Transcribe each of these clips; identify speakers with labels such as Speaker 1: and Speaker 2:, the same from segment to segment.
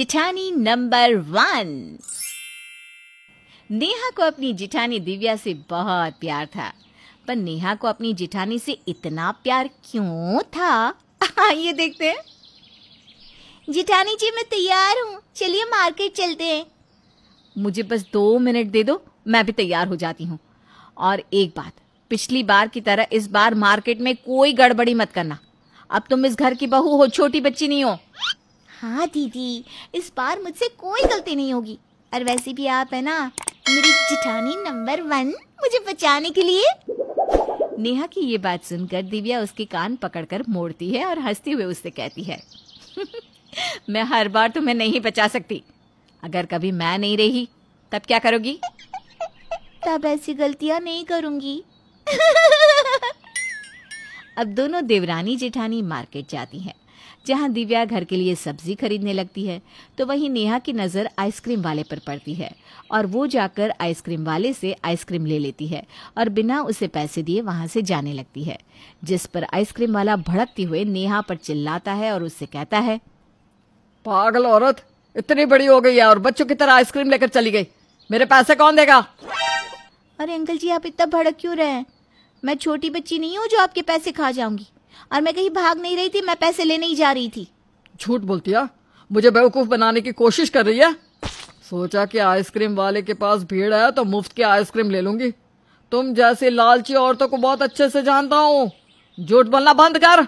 Speaker 1: जिठानी number one Neha को अपनी जिठानी दिव्या से बहुत प्यार था पर नेहा को अपनी जिठानी से इतना प्यार क्यों था ये देखते हैं जिठानी जी मैं तैयार हूँ चलिए मार्केट चलते हैं मुझे बस दो मिनट दे दो मैं भी तैयार हो जाती हूँ और एक बात पिछली बार की तरह इस बार मार्केट में कोई गड़बड़ी मत करना अब तुम इस घर की बहू हो छोटी बच्ची नहीं हो हाँ दीदी इस बार मुझसे कोई गलती नहीं होगी और वैसे भी आप है ना मेरी जिठानी नंबर वन मुझे बचाने के लिए नेहा की ये बात सुनकर दिव्या उसके कान पकड़कर मोड़ती है और हंसते हुए उससे कहती है मैं हर बार तुम्हें नहीं बचा सकती अगर कभी मैं नहीं रही तब क्या करोगी तब ऐसी गलतियां नहीं करूंगी अब दोनों देवरानी जेठानी मार्केट जाती हैं जहां दिव्या घर के लिए सब्जी खरीदने लगती है तो वहीं नेहा की नज़र आइसक्रीम वाले पर पड़ती है और वो जाकर आइसक्रीम वाले से आइसक्रीम ले लेती है और बिना उसे पैसे दिए वहां से जाने लगती है जिस पर आइसक्रीम वाला भड़कती हुए नेहा पर चिल्लाता है और उससे कहता है पागल औरत इतनी बड़ी हो गई है और बच्चों की तरह आइसक्रीम लेकर चली गई मेरे पैसे कौन देगा अरे अंकल जी आप इतना भड़क क्यों रहे हैं मैं छोटी बच्ची नहीं हूँ जो आपके पैसे खा जाऊंगी और मैं कहीं भाग नहीं रही थी मैं पैसे लेने ही जा रही थी झूठ बोलती है मुझे बेवकूफ बनाने की कोशिश कर रही है सोचा कि आइसक्रीम वाले के पास भीड़ है तो मुफ्त की आइसक्रीम ले लूंगी तुम जैसी लालची औरतों को बहुत अच्छे से जानता हूँ झूठ बोलना बंद कर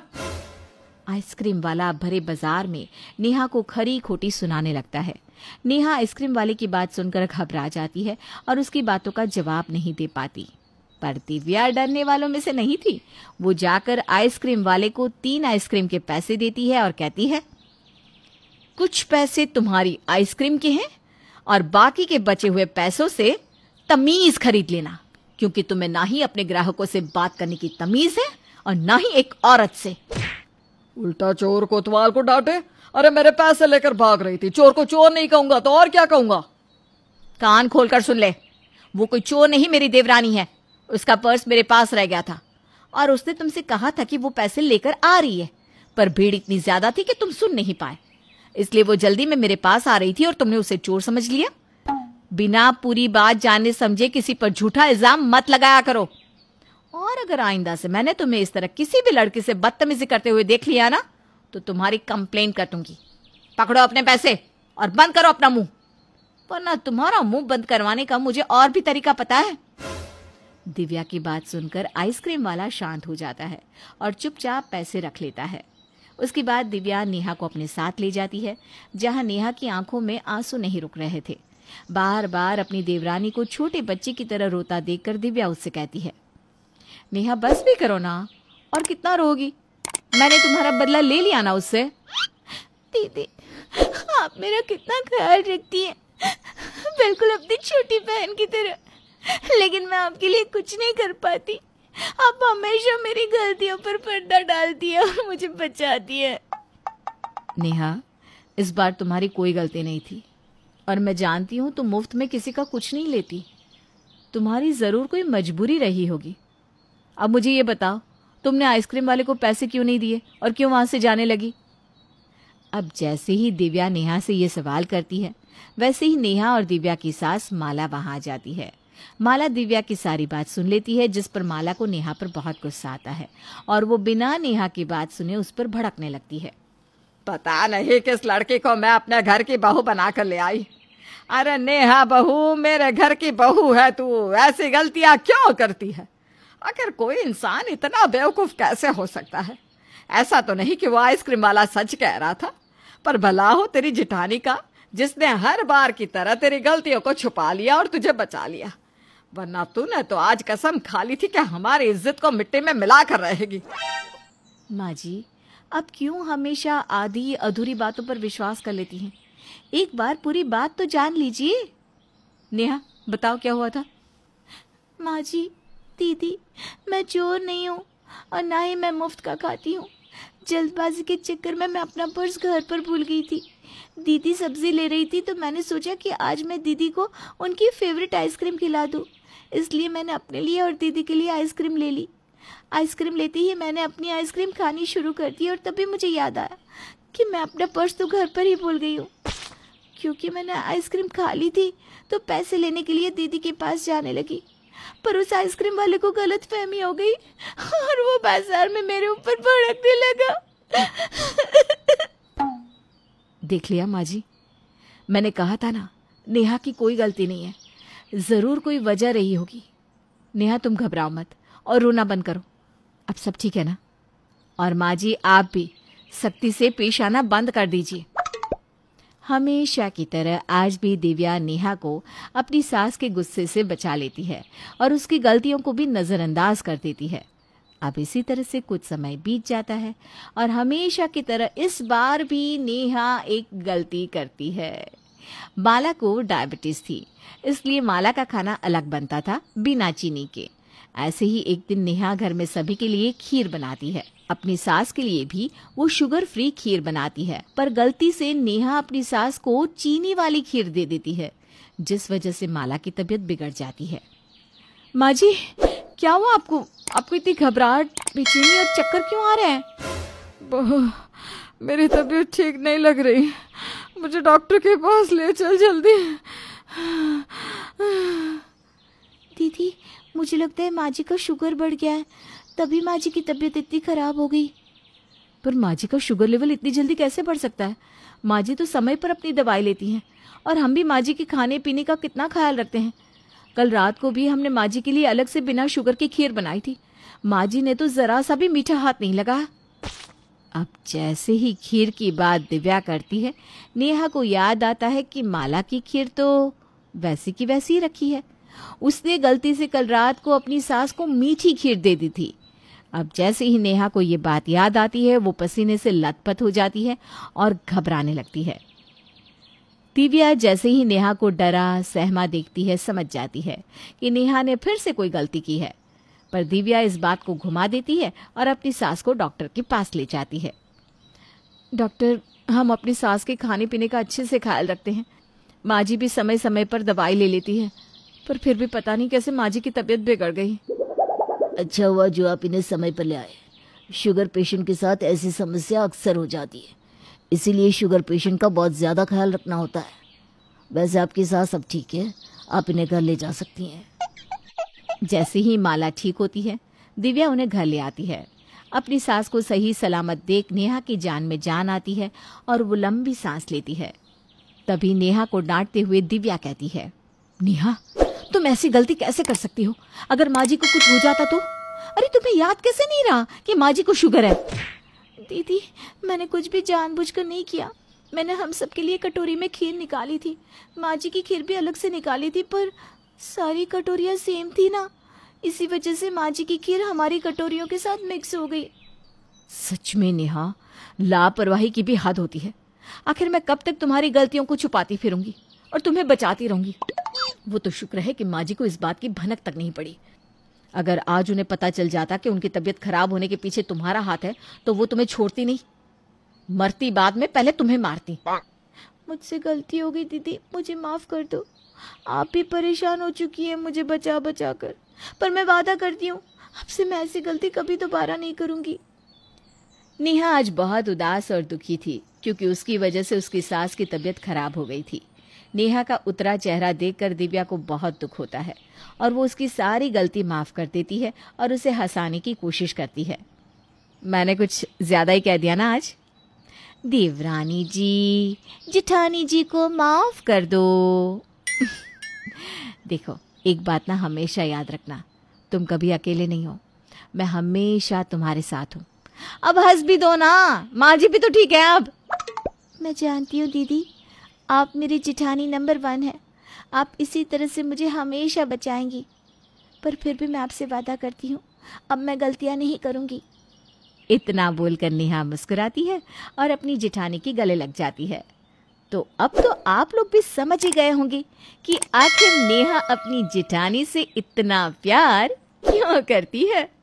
Speaker 1: आइसक्रीम वाला भरे बाजार में नेहा को खरी खोटी सुनाने लगता है नेहा आइसक्रीम वाले की बात सुनकर घबरा जाती है और उसकी बातों का जवाब नहीं दे पाती पर दिव्या डरने वालों में से नहीं थी वो जाकर आइसक्रीम वाले को तीन आइसक्रीम के पैसे देती है और कहती है कुछ पैसे तुम्हारी आइसक्रीम के हैं और बाकी के बचे हुए पैसों से तमीज खरीद लेना क्योंकि तुम्हें ना ही अपने ग्राहकों से बात करने की तमीज है और ना ही एक औरत से उल्टा चोर कोतवाल को डांटे अरे मेरे पैसे लेकर भाग रही थी चोर को चोर नहीं कहूंगा तो और क्या कहूंगा कान खोलकर सुन ले वो कोई चोर नहीं मेरी देवरानी है उसका पर्स मेरे पास रह गया था और उसने तुमसे कहा था कि वो पैसे लेकर आ रही है पर भीड़ इतनी ज्यादा थी कि तुम सुन नहीं पाए इसलिए वो जल्दी में मेरे पास आ रही थी और तुमने उसे चोर समझ लिया बिना पूरी बात जाने समझे किसी पर झूठा इल्जाम मत लगाया करो और अगर आइंदा से मैंने तुम्हें इस तरह किसी भी लड़की से बदतमीजी करते हुए देख लिया ना तो तुम्हारी कंप्लेन कर दूंगी पकड़ो अपने पैसे और बंद करो अपना मुंह वरना तुम्हारा मुंह बंद करवाने का मुझे और भी तरीका पता है दिव्या की बात सुनकर आइसक्रीम वाला शांत हो जाता है और चुपचाप पैसे रख लेता है उसके बाद दिव्या नेहा को अपने साथ ले जाती है जहां नेहा की आंखों में आंसू नहीं रुक रहे थे बार बार अपनी देवरानी को छोटे बच्चे की तरह रोता देखकर दिव्या उससे कहती है नेहा बस भी करो ना और कितना रोगी मैंने तुम्हारा बदला ले लिया ना उससे दीदी आप मेरा कितना ख्याल रखती है बिल्कुल अपनी छोटी बहन की तरह लेकिन मैं आपके लिए कुछ नहीं कर पाती आप हमेशा मेरी गलतियों पर पर्दा डालती है और मुझे बचाती है नेहा इस बार तुम्हारी कोई गलती नहीं थी और मैं जानती हूँ तुम मुफ्त में किसी का कुछ नहीं लेती तुम्हारी ज़रूर कोई मजबूरी रही होगी अब मुझे ये बताओ तुमने आइसक्रीम वाले को पैसे क्यों नहीं दिए और क्यों वहां से जाने लगी अब जैसे ही दिव्या नेहा से ये सवाल करती है वैसे ही नेहा और दिव्या की सास माला वहां आ जाती है माला दिव्या की सारी बात सुन लेती है जिस पर माला को नेहा पर बहुत गुस्सा आता है और वो बिना नेहा की बात सुने उस पर भड़कने लगती है पता नहीं किस लड़की को मैं अपने घर की बहू बना कर ले आई अरे नेहा बहू मेरे घर की बहू है तू ऐसी गलतियां क्यों करती है अगर कोई इंसान इतना बेवकूफ कैसे हो सकता है ऐसा तो नहीं कि वो आइसक्रीम वाला सच कह रहा था पर भला हो तेरी जिठानी का जिसने हर बार की तरह तेरी गलतियों को छुपा लिया और तुझे बचा लिया वरना तूने तो आज कसम खा ली थी कि हमारी इज्जत को मिट्टी में मिला कर रहेगी माँ जी अब क्यों हमेशा आधी अधूरी बातों पर विश्वास कर लेती हैं एक बार पूरी बात तो जान लीजिए नेहा बताओ क्या हुआ था माँ जी दीदी मैं चोर नहीं हूँ और ना ही मैं मुफ्त का खाती हूँ जल्दबाजी के चक्कर में मैं अपना पर्स घर पर भूल गई थी दीदी सब्जी ले रही थी तो मैंने सोचा कि आज मैं दीदी को उनकी फेवरेट आइसक्रीम खिला दूँ इसलिए मैंने अपने लिए और दीदी के लिए आइसक्रीम ले ली आइसक्रीम लेते ही मैंने अपनी आइसक्रीम खानी शुरू कर दी और तभी मुझे याद आया कि मैं अपना पर्स तो घर पर ही भूल गई हूँ क्योंकि मैंने आइसक्रीम खा ली थी तो पैसे लेने के लिए दीदी के पास जाने लगी पर उस आइसक्रीम वाले को गलत फहमी हो गई और वो बाजार में मेरे ऊपर भड़कने लगा देख लिया माँ जी मैंने कहा था ना नेहा की कोई गलती नहीं है ज़रूर कोई वजह रही होगी नेहा तुम घबराओ मत और रोना बंद करो अब सब ठीक है ना और माँ जी आप भी सख्ती से पेश आना बंद कर दीजिए हमेशा की तरह आज भी दिव्या नेहा को अपनी सास के गुस्से से बचा लेती है और उसकी गलतियों को भी नज़रअंदाज कर देती है अब इसी तरह से कुछ समय बीत जाता है और हमेशा की तरह इस बार भी नेहा एक गलती करती है माला को डायबिटीज थी इसलिए माला का खाना अलग बनता था बिना चीनी के ऐसे ही एक दिन नेहा घर में सभी के लिए खीर बनाती है अपनी सास के लिए भी वो शुगर फ्री खीर बनाती है पर गलती से नेहा अपनी सास को चीनी वाली खीर दे देती है जिस वजह से माला की तबीयत बिगड़ जाती है माँ जी क्या हुआ आपको आपको इतनी घबराहट बेचैनी और चक्कर क्यों आ रहे हैं मेरी तबीयत ठीक नहीं लग रही मुझे डॉक्टर के पास ले चल जल्दी दीदी मुझे लगता है माँ जी का शुगर बढ़ गया है तभी माँ जी की तबीयत इतनी खराब हो गई पर माँ जी का शुगर लेवल इतनी जल्दी कैसे बढ़ सकता है माँ जी तो समय पर अपनी दवाई लेती हैं और हम भी माँ जी के खाने पीने का कितना ख्याल रखते हैं कल रात को भी हमने माँ जी के लिए अलग से बिना शुगर की खीर बनाई थी माँ जी ने तो जरा सा भी मीठा हाथ नहीं लगा अब जैसे ही खीर की बात दिव्या करती है नेहा को याद आता है कि माला की खीर तो वैसी की वैसी ही रखी है उसने गलती से कल रात को अपनी सास को मीठी खीर दे दी थी अब जैसे ही नेहा को ये बात याद आती है वो पसीने से लथपथ हो जाती है और घबराने लगती है दिव्या जैसे ही नेहा को डरा सहमा देखती है समझ जाती है कि नेहा ने फिर से कोई गलती की है पर दिव्या इस बात को घुमा देती है और अपनी सास को डॉक्टर के पास ले जाती है डॉक्टर हम अपनी सास के खाने पीने का अच्छे से ख्याल रखते हैं माँ जी भी समय समय पर दवाई ले लेती है पर फिर भी पता नहीं कैसे माँ जी की तबीयत बिगड़ गई अच्छा हुआ जो आप इन्हें समय पर ले आए शुगर पेशेंट के साथ ऐसी समस्या अक्सर हो जाती है इसीलिए शुगर पेशेंट का बहुत ज़्यादा ख्याल रखना होता है वैसे आपकी सास सब ठीक है आप इन्हें घर ले जा सकती हैं जैसे ही माला ठीक होती है दिव्या उन्हें घर ले आती है अपनी सास को सही सलामत देख नेहा की जान में जान आती है और वो लंबी सांस लेती है तभी नेहा को डांटते हुए दिव्या कहती है नेहा तुम ऐसी गलती कैसे कर सकती हो अगर माँ जी को कुछ हो जाता तो अरे तुम्हें याद कैसे नहीं रहा कि माँ जी को शुगर है दीदी मैंने कुछ भी जानबूझकर नहीं किया मैंने हम सब के लिए कटोरी में खीर निकाली थी माँ जी की खीर भी अलग से निकाली थी पर सारी कटोरियाँ सेम थी ना इसी वजह से माँ जी की खीर हमारी कटोरियों के साथ मिक्स हो गई सच में नेहा लापरवाही की भी हद होती है आखिर मैं कब तक तुम्हारी गलतियों को छुपाती फिरूंगी और तुम्हें बचाती रहूंगी वो तो शुक्र है कि माँ जी को इस बात की भनक तक नहीं पड़ी अगर आज उन्हें पता चल जाता कि उनकी तबीयत खराब होने के पीछे तुम्हारा हाथ है तो वो तुम्हें छोड़ती नहीं मरती बाद में पहले तुम्हें मारती मुझसे गलती हो गई दीदी मुझे माफ कर दो आप भी परेशान हो चुकी है मुझे बचा बचा कर पर मैं वादा करती हूँ आपसे मैं ऐसी गलती कभी दोबारा नहीं करूंगी नेहा आज बहुत उदास और दुखी थी क्योंकि उसकी वजह से उसकी सास की तबीयत खराब हो गई थी नेहा का उतरा चेहरा देखकर दिव्या को बहुत दुख होता है और वो उसकी सारी गलती माफ़ कर देती है और उसे हंसाने की कोशिश करती है मैंने कुछ ज़्यादा ही कह दिया ना आज देवरानी जी जिठानी जी को माफ़ कर दो देखो एक बात ना हमेशा याद रखना तुम कभी अकेले नहीं हो मैं हमेशा तुम्हारे साथ हूँ अब हंस भी दो ना माँ जी भी तो ठीक है अब मैं जानती हूँ दीदी आप मेरी जिठानी नंबर वन है आप इसी तरह से मुझे हमेशा बचाएंगी पर फिर भी मैं आपसे वादा करती हूँ अब मैं गलतियाँ नहीं करूँगी इतना बोलकर नेहा मुस्कुराती है और अपनी जिठानी के गले लग जाती है तो अब तो आप लोग भी समझ ही गए होंगे कि आखिर नेहा अपनी जिठानी से इतना प्यार क्यों करती है